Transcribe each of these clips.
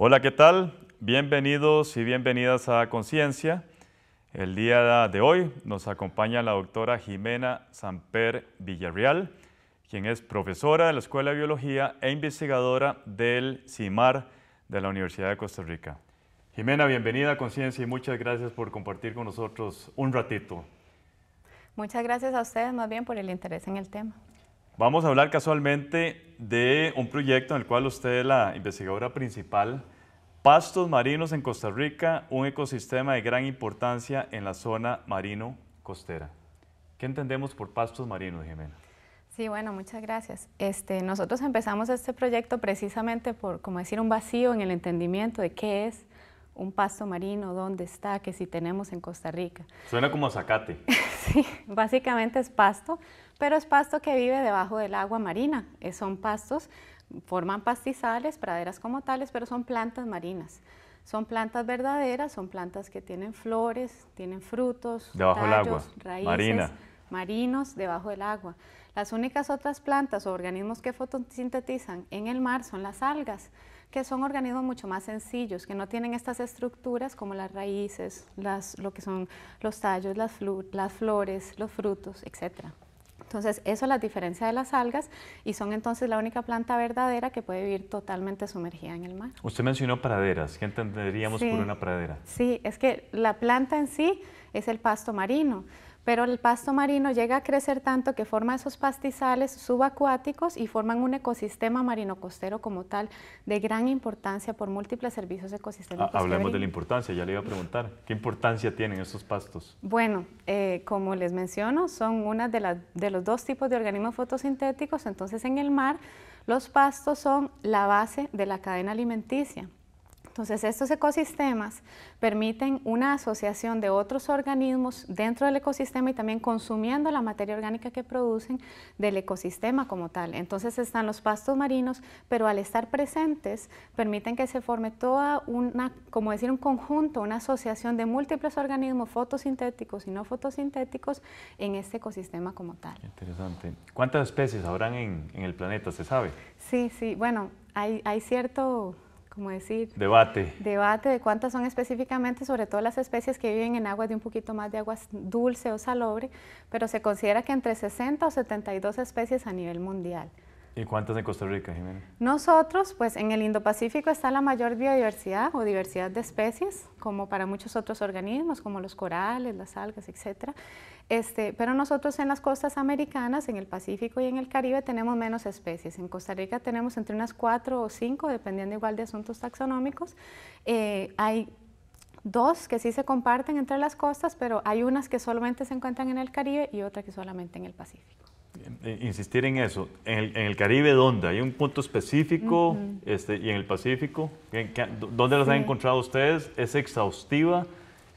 Hola, ¿qué tal? Bienvenidos y bienvenidas a Conciencia. El día de hoy nos acompaña la doctora Jimena Samper Villarreal, quien es profesora de la Escuela de Biología e investigadora del CIMAR de la Universidad de Costa Rica. Jimena, bienvenida a Conciencia y muchas gracias por compartir con nosotros un ratito. Muchas gracias a ustedes más bien por el interés en el tema. Vamos a hablar casualmente de un proyecto en el cual usted es la investigadora principal, Pastos Marinos en Costa Rica, un ecosistema de gran importancia en la zona marino-costera. ¿Qué entendemos por pastos marinos, Jimena? Sí, bueno, muchas gracias. Este, nosotros empezamos este proyecto precisamente por, como decir, un vacío en el entendimiento de qué es un pasto marino, dónde está, que si tenemos en Costa Rica. Suena como zacate. sí, básicamente es pasto, pero es pasto que vive debajo del agua marina. Eh, son pastos, forman pastizales, praderas como tales, pero son plantas marinas. Son plantas verdaderas, son plantas que tienen flores, tienen frutos, debajo tallos, agua. raíces, marinos debajo del agua. Las únicas otras plantas o organismos que fotosintetizan en el mar son las algas que son organismos mucho más sencillos, que no tienen estas estructuras como las raíces, lo que son los tallos, las, flores, los frutos, etcétera. Entonces, eso es la diferencia de las algas y son entonces la única planta verdadera que puede vivir totalmente sumergida en el mar. Usted mencionó praderas. ¿Qué entenderíamos por una pradera? Sí, es que la planta en sí es el pasto marino pero el pasto marino llega a crecer tanto que forma esos pastizales subacuáticos y forman un ecosistema marino costero como tal de gran importancia por múltiples servicios ecosistémicos. Hablamos ah, hablemos de la importancia, ya le iba a preguntar, ¿qué importancia tienen esos pastos? Bueno, eh, como les menciono, son una de los dos tipos de organismos fotosintéticos, entonces en el mar los pastos son la base de la cadena alimenticia. Entonces, estos ecosistemas permiten una asociación de otros organismos dentro del ecosistema y también consumiendo la materia orgánica que producen del ecosistema como tal. Entonces, están los pastos marinos, pero al estar presentes, permiten que se forme toda una, como decir, un conjunto, una asociación de múltiples organismos fotosintéticos y no fotosintéticos en este ecosistema como tal. Interesante. ¿Cuántas especies habrán en, el planeta, se sabe? Sí, sí, bueno, hay cierto decir, debate. Debate de cuántas son específicamente, sobre todo las especies que viven en aguas de un poquito más de aguas dulce o salobre, pero se considera que entre 60 o 72 especies a nivel mundial. ¿Y cuántas en Costa Rica, Jimena? Nosotros, pues en el Indo-Pacífico está la mayor biodiversidad o diversidad de especies, como para muchos otros organismos, como los corales, las algas, etc. Este, pero nosotros en las costas americanas, en el Pacífico y en el Caribe, tenemos menos especies. En Costa Rica tenemos entre unas cuatro o cinco, dependiendo igual de asuntos taxonómicos. Eh, hay dos que sí se comparten entre las costas, pero hay unas que solamente se encuentran en el Caribe y otras que solamente en el Pacífico. Eh, insistir en eso. En el, Caribe, ¿dónde? ¿Hay un punto específico? este, ¿Y en el Pacífico? ¿Dónde las han encontrado ustedes? ¿Es exhaustiva?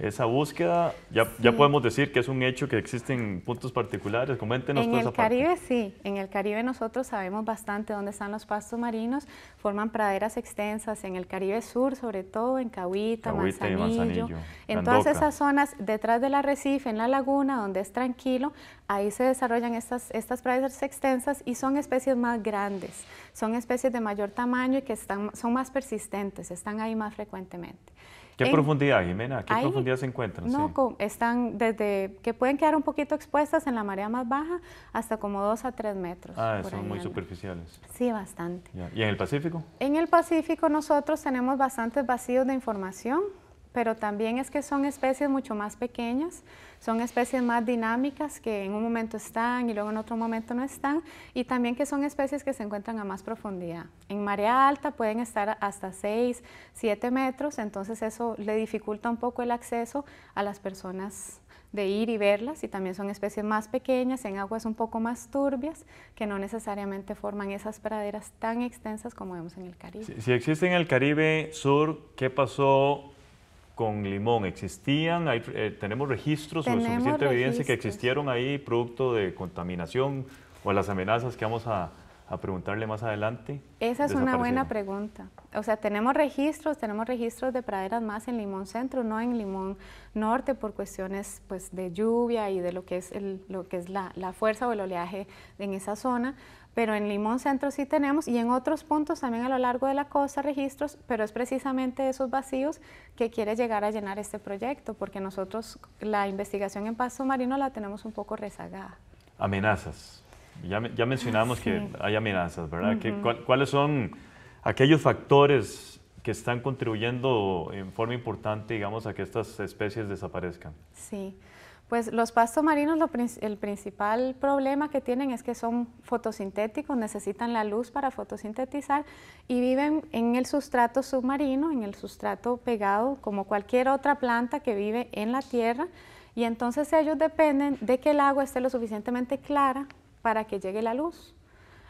esa búsqueda. Ya, podemos decir que es un hecho que existen puntos particulares. Coméntenos. En el Caribe sí, en el Caribe nosotros sabemos bastante dónde están los pastos marinos, forman praderas extensas en el Caribe Sur, sobre todo en Cahuita, Manzanillo, En todas esas zonas detrás del arrecife, en la laguna, donde es tranquilo, ahí se desarrollan estas, estas praderas extensas y son especies más grandes, son especies de mayor tamaño y que están, son más persistentes, están ahí más frecuentemente. ¿Qué profundidad, Jimena? ¿Qué profundidad se encuentran? No, están desde que pueden quedar un poquito expuestas en la marea más baja hasta como 2 a 3 metros. Ah, son muy superficiales. Sí, bastante. ¿Y en el Pacífico? En el Pacífico nosotros tenemos bastantes vacíos de información pero también es que son especies mucho más pequeñas, son especies más dinámicas que en un momento están y luego en otro momento no están, y también que son especies que se encuentran a más profundidad. En marea alta pueden estar hasta 6, 7 metros, entonces eso le dificulta un poco el acceso a las personas de ir y verlas y también son especies más pequeñas en aguas un poco más turbias que no necesariamente forman esas praderas tan extensas como vemos en el Caribe. Si, si existe en el Caribe Sur, ¿qué pasó con limón existían, eh, tenemos registros o suficiente evidencia que existieron ahí producto de contaminación o las amenazas que vamos a, preguntarle más adelante? Esa es una buena pregunta. O sea, tenemos registros, tenemos registros de praderas más en Limón Centro, no en Limón Norte por cuestiones pues, de lluvia y de lo que es, lo que es la fuerza o el oleaje en esa zona, pero en Limón Centro sí tenemos y en otros puntos también a lo largo de la costa registros, pero es precisamente esos vacíos que quiere llegar a llenar este proyecto, porque nosotros la investigación en paso marino la tenemos un poco rezagada. Amenazas. Ya, ya mencionamos ah, que hay amenazas, ¿verdad? ¿Cuáles son aquellos factores que están contribuyendo en forma importante, digamos, a que estas especies desaparezcan? Sí. Pues los pastos marinos, el principal problema que tienen es que son fotosintéticos, necesitan la luz para fotosintetizar y viven en el sustrato submarino, en el sustrato pegado, como cualquier otra planta que vive en la tierra. Y entonces ellos dependen de que el agua esté lo suficientemente clara para que llegue la luz.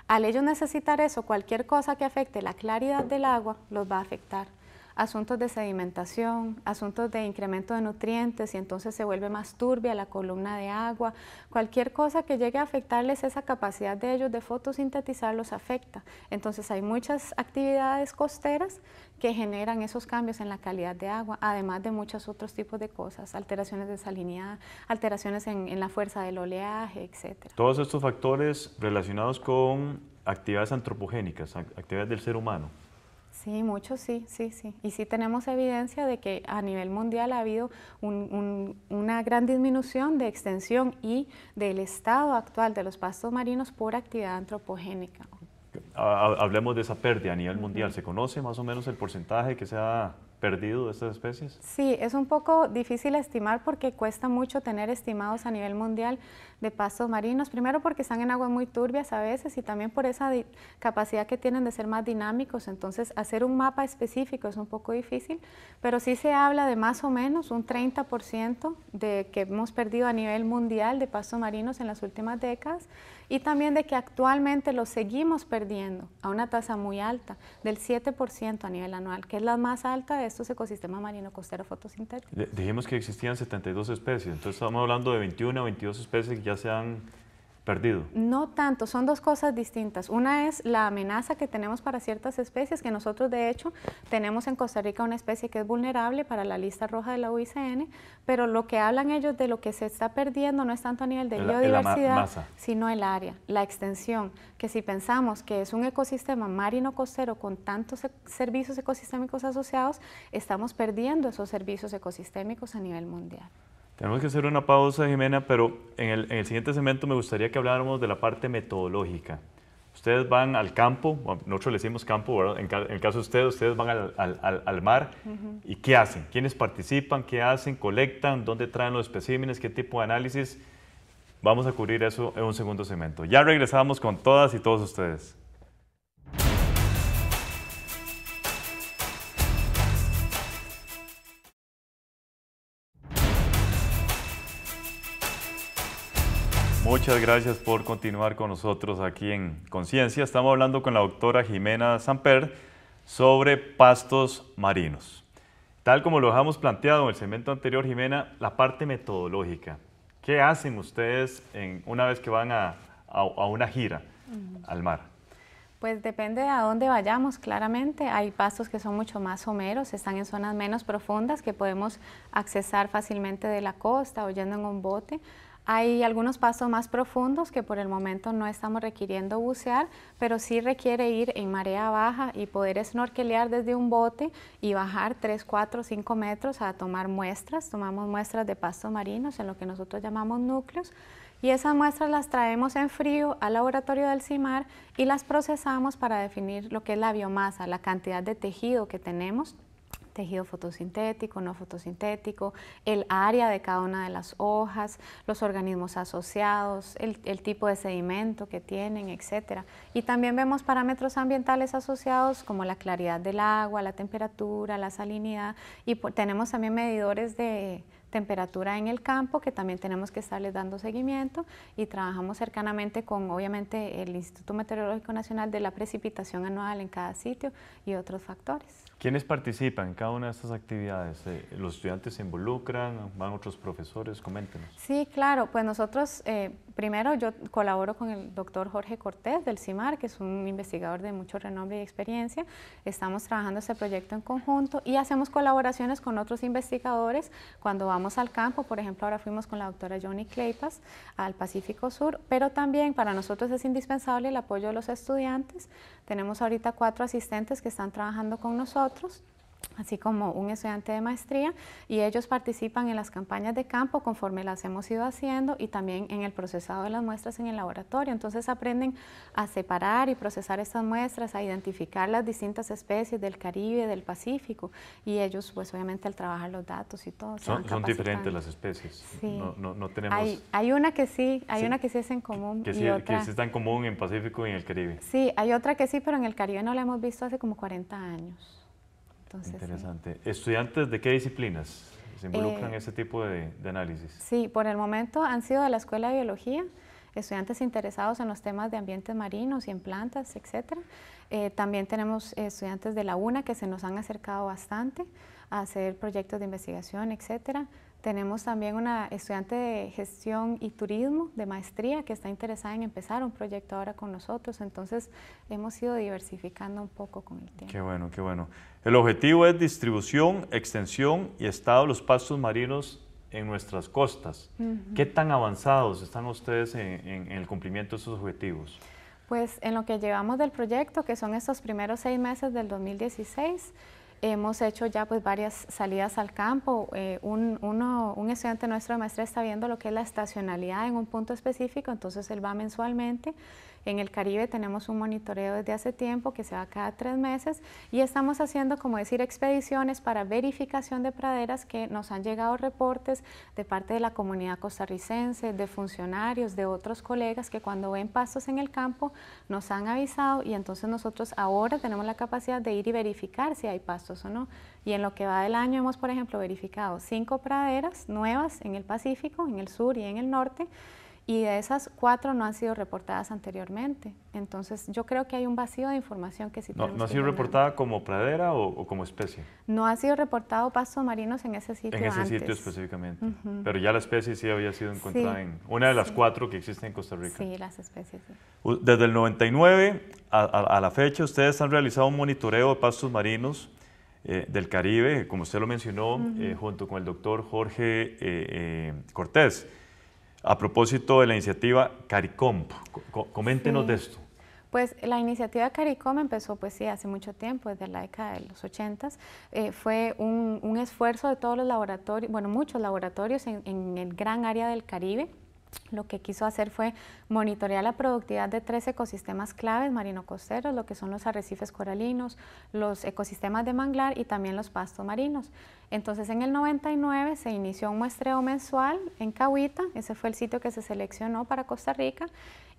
Al ellos necesitar eso, cualquier cosa que afecte la claridad del agua los va a afectar asuntos de sedimentación, asuntos de incremento de nutrientes y entonces se vuelve más turbia la columna de agua. Cualquier cosa que llegue a afectarles esa capacidad de ellos de fotosintetizar los afecta. Entonces hay muchas actividades costeras que generan esos cambios en la calidad de agua, además de muchos otros tipos de cosas, alteraciones de salinidad, alteraciones en, la fuerza del oleaje, etc. Todos estos factores relacionados con actividades antropogénicas, actividades del ser humano. Sí, muchos sí, sí, sí. Y sí tenemos evidencia de que a nivel mundial ha habido una gran disminución de extensión y del estado actual de los pastos marinos por actividad antropogénica. Hablemos de esa pérdida a nivel mundial. ¿Se conoce más o menos el porcentaje que se ha perdido estas especies? Sí, es un poco difícil estimar porque cuesta mucho tener estimados a nivel mundial de pastos marinos, primero porque están en aguas muy turbias a veces y también por esa capacidad que tienen de ser más dinámicos, entonces hacer un mapa específico es un poco difícil, pero sí se habla de más o menos un 30% de que hemos perdido a nivel mundial de pastos marinos en las últimas décadas y también de que actualmente lo seguimos perdiendo a una tasa muy alta, del 7% a nivel anual, que es la más alta de estos ecosistemas marino costeros fotosintéticos. Dijimos que existían 72 especies, entonces estamos hablando de 21 o 22 especies que ya se han perdido? No tanto, son dos cosas distintas. Una es la amenaza que tenemos para ciertas especies, que nosotros de hecho tenemos en Costa Rica una especie que es vulnerable para la lista roja de la UICN, pero lo que hablan ellos de lo que se está perdiendo no es tanto a nivel de biodiversidad, sino el área, la extensión, que si pensamos que es un ecosistema marino costero con tantos e, servicios ecosistémicos asociados, estamos perdiendo esos servicios ecosistémicos a nivel mundial. Tenemos que hacer una pausa, Jimena, pero en el, siguiente segmento me gustaría que habláramos de la parte metodológica. Ustedes van al campo, nosotros le decimos campo, En, el caso de ustedes, ustedes van al, mar. ¿Y qué hacen? ¿Quiénes participan? ¿Qué hacen? ¿Colectan? ¿Dónde traen los especímenes? ¿Qué tipo de análisis? Vamos a cubrir eso en un segundo segmento. Ya regresamos con todas y todos ustedes. Muchas gracias por continuar con nosotros aquí en Conciencia. Estamos hablando con la doctora Jimena Samper sobre pastos marinos. Tal como lo dejamos planteado en el segmento anterior, Jimena, la parte metodológica. ¿Qué hacen ustedes en, una vez que van a, una gira al mar? Pues depende de a dónde vayamos, claramente. Hay pastos que son mucho más someros, están en zonas menos profundas que podemos accesar fácilmente de la costa o yendo en un bote. Hay algunos pasos más profundos que por el momento no estamos requiriendo bucear, pero sí requiere ir en marea baja y poder snorkelear desde un bote y bajar 3, 4, 5 metros a tomar muestras. Tomamos muestras de pastos marinos en lo que nosotros llamamos núcleos y esas muestras las traemos en frío al laboratorio del CIMAR y las procesamos para definir lo que es la biomasa, la cantidad de tejido que tenemos tejido fotosintético, no fotosintético, el área de cada una de las hojas, los organismos asociados, el, tipo de sedimento que tienen, etc. Y también vemos parámetros ambientales asociados como la claridad del agua, la temperatura, la salinidad y tenemos también medidores de temperatura en el campo, que también tenemos que estarles dando seguimiento y trabajamos cercanamente con, obviamente, el Instituto Meteorológico Nacional de la precipitación anual en cada sitio y otros factores. ¿Quiénes participan en cada una de estas actividades? Eh, ¿Los estudiantes se involucran? ¿Van otros profesores? Coméntenos. Sí, claro. Pues nosotros eh, primero yo colaboro con el doctor Jorge Cortés del CIMAR, que es un investigador de mucho renombre y experiencia. Estamos trabajando este proyecto en conjunto y hacemos colaboraciones con otros investigadores cuando vamos al campo. Por ejemplo, ahora fuimos con la doctora Johnny Claypas al Pacífico Sur, pero también para nosotros es indispensable el apoyo de los estudiantes. Tenemos ahorita cuatro asistentes que están trabajando con nosotros así como un estudiante de maestría, y ellos participan en las campañas de campo conforme las hemos ido haciendo y también en el procesado de las muestras en el laboratorio. Entonces aprenden a separar y procesar estas muestras, a identificar las distintas especies del Caribe, del Pacífico, y ellos pues obviamente al trabajar los datos y todo. Son, son diferentes las especies. Sí. No, tenemos... Hay, una que sí, hay una que sí es en común. Que, y otra... que sí es tan común en Pacífico y en el Caribe. Sí, hay otra que sí, pero en el Caribe no la hemos visto hace como 40 años. Interesante. ¿Estudiantes de qué disciplinas se involucran en este tipo de, análisis? Sí, por el momento han sido de la Escuela de Biología, estudiantes interesados en los temas de ambientes marinos y en plantas, etc. Eh, también tenemos eh, estudiantes de la UNA que se nos han acercado bastante a hacer proyectos de investigación, etcétera tenemos también una estudiante de gestión y turismo de maestría que está interesada en empezar un proyecto ahora con nosotros, entonces hemos ido diversificando un poco con el tema Qué bueno, qué bueno. El objetivo es distribución, extensión y estado de los pastos marinos en nuestras costas. ¿Qué tan avanzados están ustedes en, en el cumplimiento de esos objetivos? Pues en lo que llevamos del proyecto, que son estos primeros seis meses del 2016, Hemos hecho ya pues varias salidas al campo. Eh, un, un, estudiante nuestro de maestría está viendo lo que es la estacionalidad en un punto específico, entonces él va mensualmente. En el Caribe tenemos un monitoreo desde hace tiempo que se va cada tres meses y estamos haciendo, como decir, expediciones para verificación de praderas que nos han llegado reportes de parte de la comunidad costarricense, de funcionarios, de otros colegas que cuando ven pastos en el campo nos han avisado y entonces nosotros ahora tenemos la capacidad de ir y verificar si hay pastos no. Y en lo que va del año hemos, por ejemplo, verificado cinco praderas nuevas en el Pacífico, en el sur y en el norte, y de esas cuatro no han sido reportadas anteriormente. Entonces yo creo que hay un vacío de información que sí no, ¿No ha sido reportada como pradera o, como especie? No ha sido reportado pastos marinos en ese sitio En ese sitio específicamente. Pero ya la especie sí había sido encontrada en una de las cuatro que existen en Costa Rica. Sí, las especies. Sí. Desde el 99 a, a la fecha ustedes han realizado un monitoreo de pastos marinos eh, del Caribe, como usted lo mencionó, eh, junto con el doctor Jorge eh, Cortés, a propósito de la iniciativa CARICOM. coméntenos de esto. Pues la iniciativa CARICOM empezó, pues sí, hace mucho tiempo, desde la década de los 80. s fue un, esfuerzo de todos los laboratorios, bueno, muchos laboratorios en, el gran área del Caribe, lo que quiso hacer fue monitorear la productividad de tres ecosistemas claves marino-costeros, lo que son los arrecifes coralinos, los ecosistemas de manglar y también los pastos marinos. Entonces, en el 99 se inició un muestreo mensual en Cahuita, ese fue el sitio que se seleccionó para Costa Rica,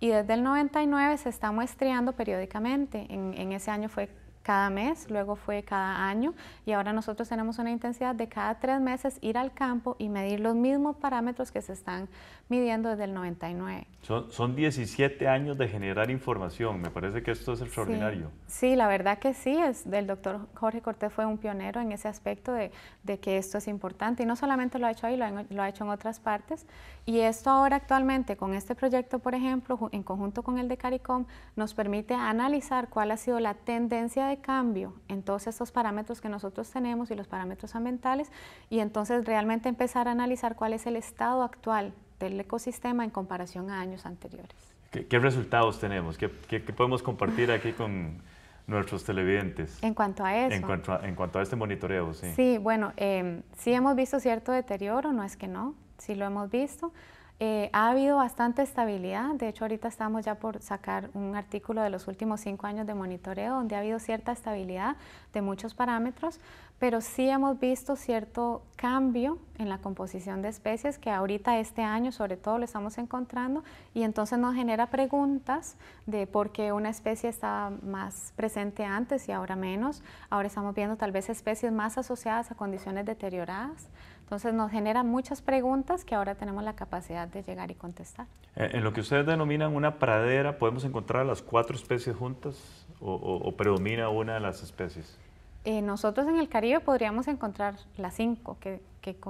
y desde el 99 se está muestreando periódicamente. En, en ese año fue cada mes, luego fue cada año y ahora nosotros tenemos una intensidad de cada tres meses ir al campo y medir los mismos parámetros que se están midiendo desde el 99. Son, son 17 años de generar información, me parece que esto es extraordinario. Sí, la verdad que sí, es, el doctor Jorge Cortés fue un pionero en ese aspecto de, de, que esto es importante y no solamente lo ha hecho ahí, lo ha, hecho en otras partes y esto ahora actualmente con este proyecto, por ejemplo, en conjunto con el de CARICOM, nos permite analizar cuál ha sido la tendencia cambio en todos estos parámetros que nosotros tenemos y los parámetros ambientales y entonces realmente empezar a analizar cuál es el estado actual del ecosistema en comparación a años anteriores. ¿Qué, resultados tenemos? ¿Qué, ¿Qué, podemos compartir aquí con, nuestros televidentes. En cuanto a eso. En cuanto a, en cuanto a este monitoreo, sí. Sí, bueno, em, sí hemos visto cierto deterioro, no es que no, sí lo hemos visto, eh, ha habido bastante estabilidad, de hecho ahorita estamos ya por sacar un artículo de los últimos cinco años de monitoreo donde ha habido cierta estabilidad de muchos parámetros, pero sí hemos visto cierto cambio en la composición de especies que ahorita este año sobre todo lo estamos encontrando y entonces nos genera preguntas de por qué una especie estaba más presente antes y ahora menos. Ahora estamos viendo tal vez especies más asociadas a condiciones deterioradas. Entonces nos generan muchas preguntas que ahora tenemos la capacidad de llegar y contestar. Eh, en lo que ustedes denominan una pradera, ¿podemos encontrar las cuatro especies juntas o, predomina una de las especies? Eh, nosotros en el Caribe podríamos encontrar las cinco que,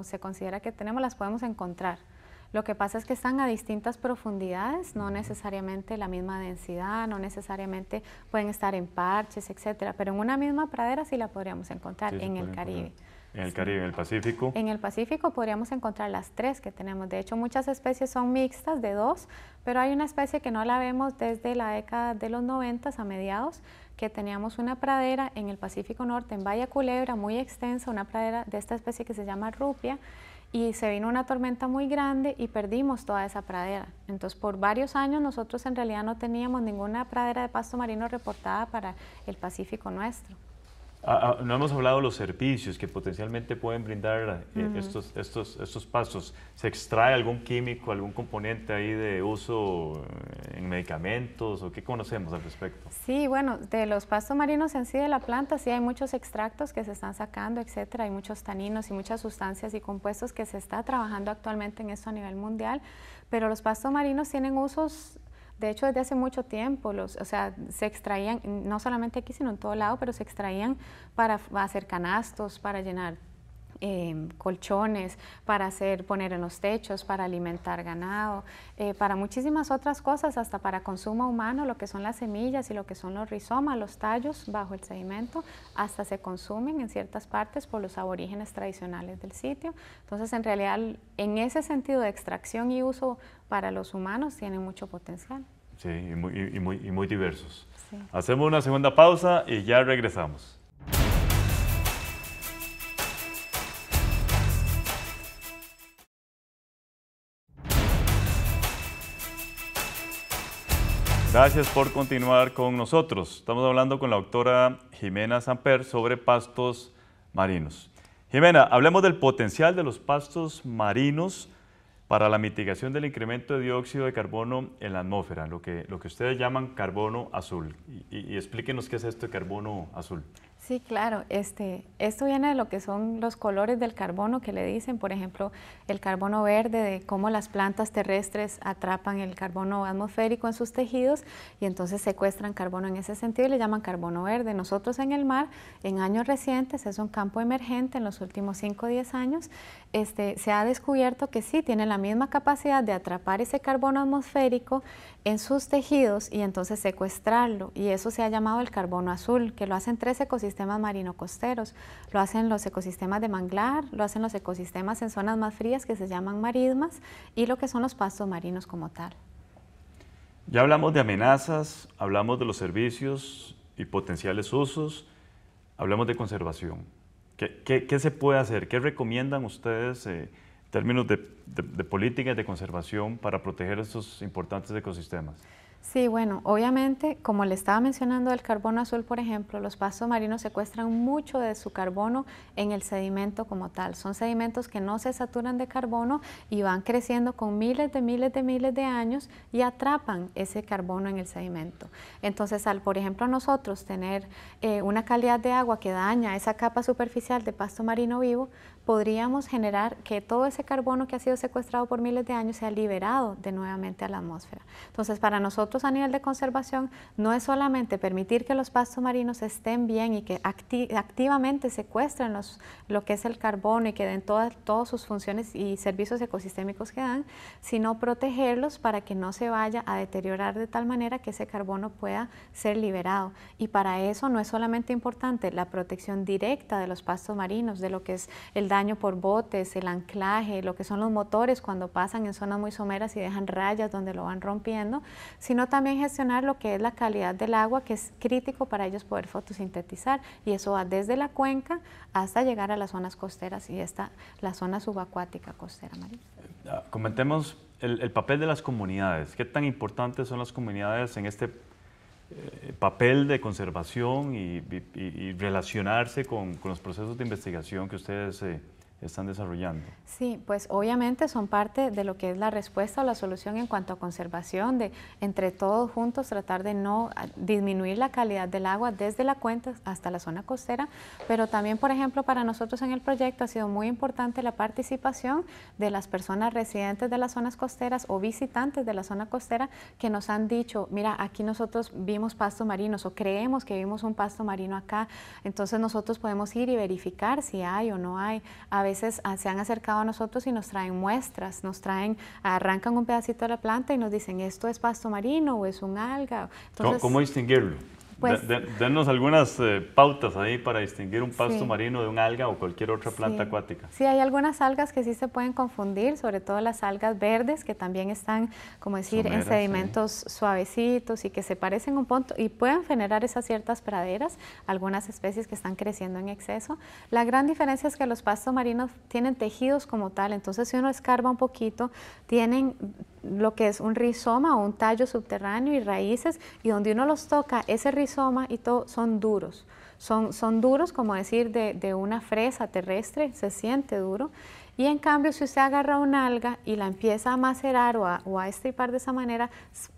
se considera que tenemos, las podemos encontrar. Lo que pasa es que están a distintas profundidades, no necesariamente la misma densidad, no necesariamente pueden estar en parches, etcétera, pero en una misma pradera sí la podríamos encontrar en el Caribe. En el Caribe, en el Pacífico. En el Pacífico podríamos encontrar las tres que tenemos. De hecho, muchas especies son mixtas de dos, pero hay una especie que no la vemos desde la década de los 90 a mediados, que teníamos una pradera en el Pacífico Norte, en Valle Culebra, muy extensa, una pradera de esta especie que se llama rupia, y se vino una tormenta muy grande y perdimos toda esa pradera. Entonces, por varios años nosotros en realidad no teníamos ninguna pradera de pasto marino reportada para el Pacífico nuestro. Ah, ah, no hemos hablado de los servicios que potencialmente pueden brindar eh, mm. estos, estos, estos pastos. ¿Se extrae algún químico, algún componente ahí de uso eh, en medicamentos o qué conocemos al respecto? Sí, bueno, de los pastos marinos en sí de la planta, sí hay muchos extractos que se están sacando, etcétera. Hay muchos taninos y muchas sustancias y compuestos que se está trabajando actualmente en esto a nivel mundial, pero los pastos marinos tienen usos de hecho, desde hace mucho tiempo, o sea, se extraían, no solamente aquí, sino en todo lado, pero se extraían para hacer canastos, para llenar em, colchones, para hacer, poner en los techos, para alimentar ganado, eh, para muchísimas otras cosas, hasta para consumo humano, lo que son las semillas y lo que son los rizomas, los tallos bajo el sedimento, hasta se consumen en ciertas partes por los aborígenes tradicionales del sitio. Entonces, en realidad, en ese sentido de extracción y uso para los humanos, tiene mucho potencial. Sí, y muy, diversos. Hacemos una segunda pausa y ya regresamos. Gracias por continuar con nosotros. Estamos hablando con la doctora Jimena Samper sobre pastos marinos. Jimena, hablemos del potencial de los pastos marinos para la mitigación del incremento de dióxido de carbono en la atmósfera, lo que, lo que ustedes llaman carbono azul. Y, explíquenos qué es esto de carbono azul. Sí, claro. Este, esto viene de lo que son los colores del carbono que le dicen, por ejemplo, el carbono verde, de cómo las plantas terrestres atrapan el carbono atmosférico en sus tejidos y entonces secuestran carbono en ese sentido y le llaman carbono verde. Nosotros en el mar, en años recientes, es un campo emergente en los últimos 5 o 10 años, este, se ha descubierto que sí, tiene la misma capacidad de atrapar ese carbono atmosférico en sus tejidos y entonces secuestrarlo. Y eso se ha llamado el carbono azul, que lo hacen tres ecosistemas marino-costeros, lo hacen los ecosistemas de manglar, lo hacen los ecosistemas en zonas más frías que se llaman marismas y lo que son los pastos marinos como tal. Ya hablamos de amenazas, hablamos de los servicios y potenciales usos, hablamos de conservación. ¿Qué, se puede hacer? ¿Qué recomiendan ustedes eh, en términos de, de políticas de conservación para proteger estos importantes ecosistemas? Sí, bueno, obviamente, como le estaba mencionando del carbono azul, por ejemplo, los pastos marinos secuestran mucho de su carbono en el sedimento como tal. Son sedimentos que no se saturan de carbono y van creciendo con miles de miles de miles de años y atrapan ese carbono en el sedimento. Entonces, al, por ejemplo, nosotros tener eh, una calidad de agua que daña esa capa superficial de pasto marino vivo, podríamos generar que todo ese carbono que ha sido secuestrado por miles de años sea liberado de nuevamente a la atmósfera. Entonces, para nosotros a nivel de conservación, no es solamente permitir que los pastos marinos estén bien y que activamente secuestren los, lo que es el carbono y que den todas, todas sus funciones y servicios ecosistémicos que dan, sino protegerlos para que no se vaya a deteriorar de tal manera que ese carbono pueda ser liberado. Y para eso no es solamente importante la protección directa de los pastos marinos, de lo que es el daño por botes, el anclaje, lo que son los motores cuando pasan en zonas muy someras y dejan rayas donde lo van rompiendo, sino también gestionar lo que es la calidad del agua, que es crítico para ellos poder fotosintetizar. Y eso va desde la cuenca hasta llegar a las zonas costeras y esta, la zona subacuática costera marina. Ah, comentemos el, el papel de las comunidades. ¿Qué tan importantes son las comunidades en este eh, papel de conservación y, relacionarse con, los procesos de investigación que ustedes... Eh, están desarrollando? Sí, pues obviamente son parte de lo que es la respuesta o la solución en cuanto a conservación, de entre todos juntos tratar de no ah, disminuir la calidad del agua desde la cuenca hasta la zona costera, pero también, por ejemplo, para nosotros en el proyecto ha sido muy importante la participación de las personas residentes de las zonas costeras o visitantes de la zona costera que nos han dicho, mira, aquí nosotros vimos pastos marinos o creemos que vimos un pasto marino acá, entonces nosotros podemos ir y verificar si hay o no hay. A veces ah, se han acercado a nosotros y nos traen muestras, nos traen, arrancan un pedacito de la planta y nos dicen esto es pasto marino o es un alga. ¿Cómo distinguirlo? Pues denos algunas eh, pautas ahí para distinguir un pasto marino de un alga o cualquier otra planta acuática. Sí, hay algunas algas que sí se pueden confundir, sobre todo las algas verdes que también están, como decir, en sedimentos suavecitos y que se parecen un punto y pueden generar esas ciertas praderas, algunas especies que están creciendo en exceso. La gran diferencia es que los pastos marinos tienen tejidos como tal, entonces si uno escarba un poquito, tienen lo que es un rizoma o un tallo subterráneo y raíces, y donde uno los toca, ese rizoma y todo son duros. Son, duros, como decir, de, una fresa terrestre, se siente duro. Y en cambio, si usted agarra una alga y la empieza a macerar o a, o a estripar de esa manera,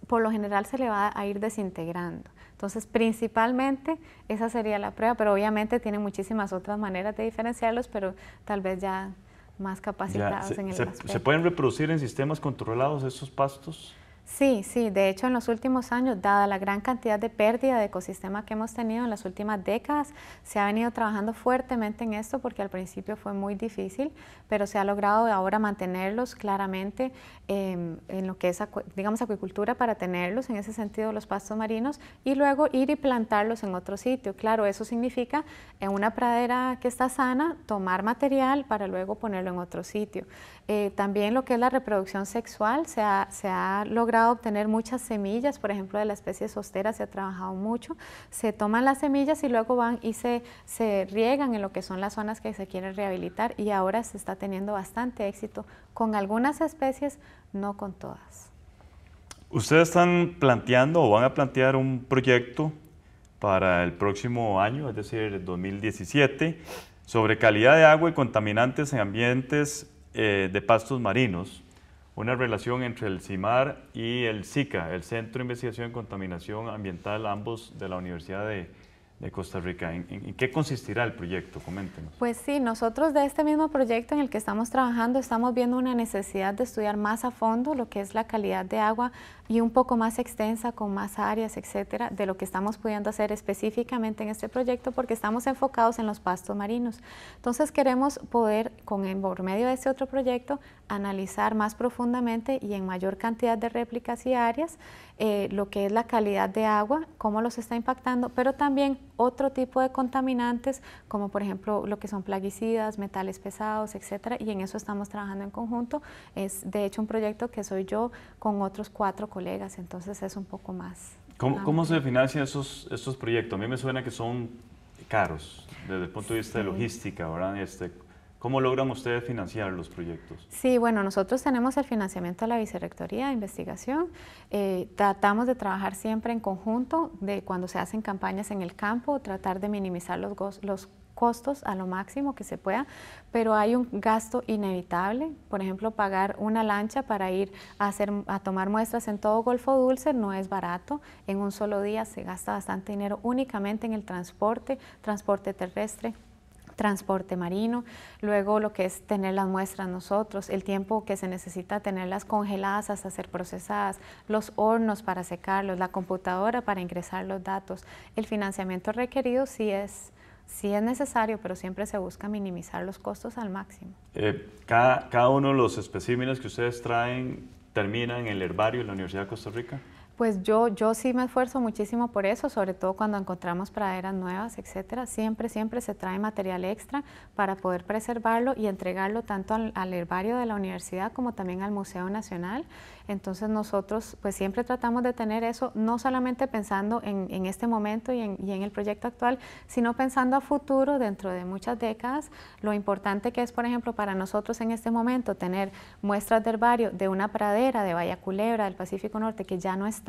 por lo general se le va a ir desintegrando. Entonces, principalmente esa sería la prueba, pero obviamente tiene muchísimas otras maneras de diferenciarlos, pero tal vez ya más capacitados en el se, ¿Se pueden reproducir en sistemas controlados esos pastos? Sí, sí, de hecho en los últimos años, dada la gran cantidad de pérdida de ecosistema que hemos tenido en las últimas décadas, se ha venido trabajando fuertemente en esto porque al principio fue muy difícil, pero se ha logrado ahora mantenerlos claramente Em, en lo que es, digamos, acuicultura para tenerlos, en ese sentido, los pastos marinos, y luego ir y plantarlos en otro sitio. Claro, eso significa en una pradera que está sana, tomar material para luego ponerlo en otro sitio. Eh, también lo que es la reproducción sexual, se ha, logrado obtener muchas semillas, por ejemplo, de la especie sostera se ha trabajado mucho, se toman las semillas y luego van y se riegan en lo que son las zonas que se quieren rehabilitar y ahora se está teniendo bastante éxito con algunas especies, no con todas. Ustedes están planteando o van a plantear un proyecto para el próximo año, es decir, 2017, sobre calidad de agua y contaminantes en ambientes eh, de pastos marinos, una relación entre el CIMAR y el SICA, el Centro de Investigación en Contaminación Ambiental, ambos de la Universidad de de Costa Rica. ¿En, qué consistirá el proyecto? Coméntenos. Pues sí, nosotros de este mismo proyecto en el que estamos trabajando estamos viendo una necesidad de estudiar más a fondo lo que es la calidad de agua y un poco más extensa con más áreas, etcétera, de lo que estamos pudiendo hacer específicamente en este proyecto porque estamos enfocados en los pastos marinos. Entonces queremos poder, con por medio de este otro proyecto, analizar más profundamente y en mayor cantidad de réplicas y áreas eh, lo que es la calidad de agua, cómo los está impactando, pero también otro tipo de contaminantes como por ejemplo lo que son plaguicidas, metales pesados, etcétera, y en eso estamos trabajando en conjunto. Es de hecho un proyecto que soy yo con otros cuatro colegas, entonces es un poco más. ¿Cómo, se financian esos, estos proyectos? A mí me suena que son caros desde el punto de vista de logística, ¿verdad? Este, ¿Cómo logran ustedes financiar los proyectos? Sí, bueno, nosotros tenemos el financiamiento de la Vicerrectoría de Investigación. Eh, tratamos de trabajar siempre en conjunto de cuando se hacen campañas en el campo, tratar de minimizar los, los costos a lo máximo que se pueda, pero hay un gasto inevitable. Por ejemplo, pagar una lancha para ir a, hacer, a tomar muestras en todo Golfo Dulce no es barato. En un solo día se gasta bastante dinero únicamente en el transporte, transporte terrestre, transporte marino, luego lo que es tener las muestras nosotros, el tiempo que se necesita tenerlas congeladas hasta ser procesadas, los hornos para secarlos, la computadora para ingresar los datos, el financiamiento requerido sí es, es necesario, pero siempre se busca minimizar los costos al máximo. Eh, cada, cada, uno de los especímenes que ustedes traen termina en el herbario de la Universidad de Costa Rica? Pues yo, yo sí me esfuerzo muchísimo por eso, sobre todo cuando encontramos praderas nuevas, etcétera. Siempre, siempre se trae material extra para poder preservarlo y entregarlo tanto al, herbario de la universidad como también al Museo Nacional. Entonces nosotros pues siempre tratamos de tener eso, no solamente pensando en, este momento y en, el proyecto actual, sino pensando a futuro dentro de muchas décadas, lo importante que es, por ejemplo, para nosotros en este momento tener muestras de herbario de una pradera de valla Culebra del Pacífico Norte que ya no está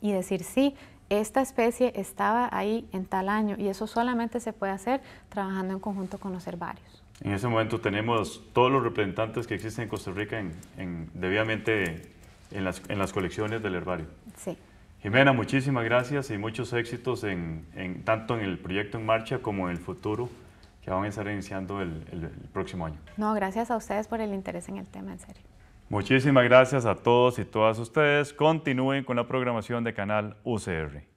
y decir, sí, esta especie estaba ahí en tal año y eso solamente se puede hacer trabajando en conjunto con los herbarios. En ese momento tenemos todos los representantes que existen en Costa Rica en, debidamente en las, en las, colecciones del herbario. Sí. Jimena, muchísimas gracias y muchos éxitos en, tanto en el proyecto en marcha como en el futuro que van a estar iniciando el próximo año. No, gracias a ustedes por el interés en el tema, en serio. Muchísimas gracias a todos y todas ustedes. Continúen con la programación de Canal UCR.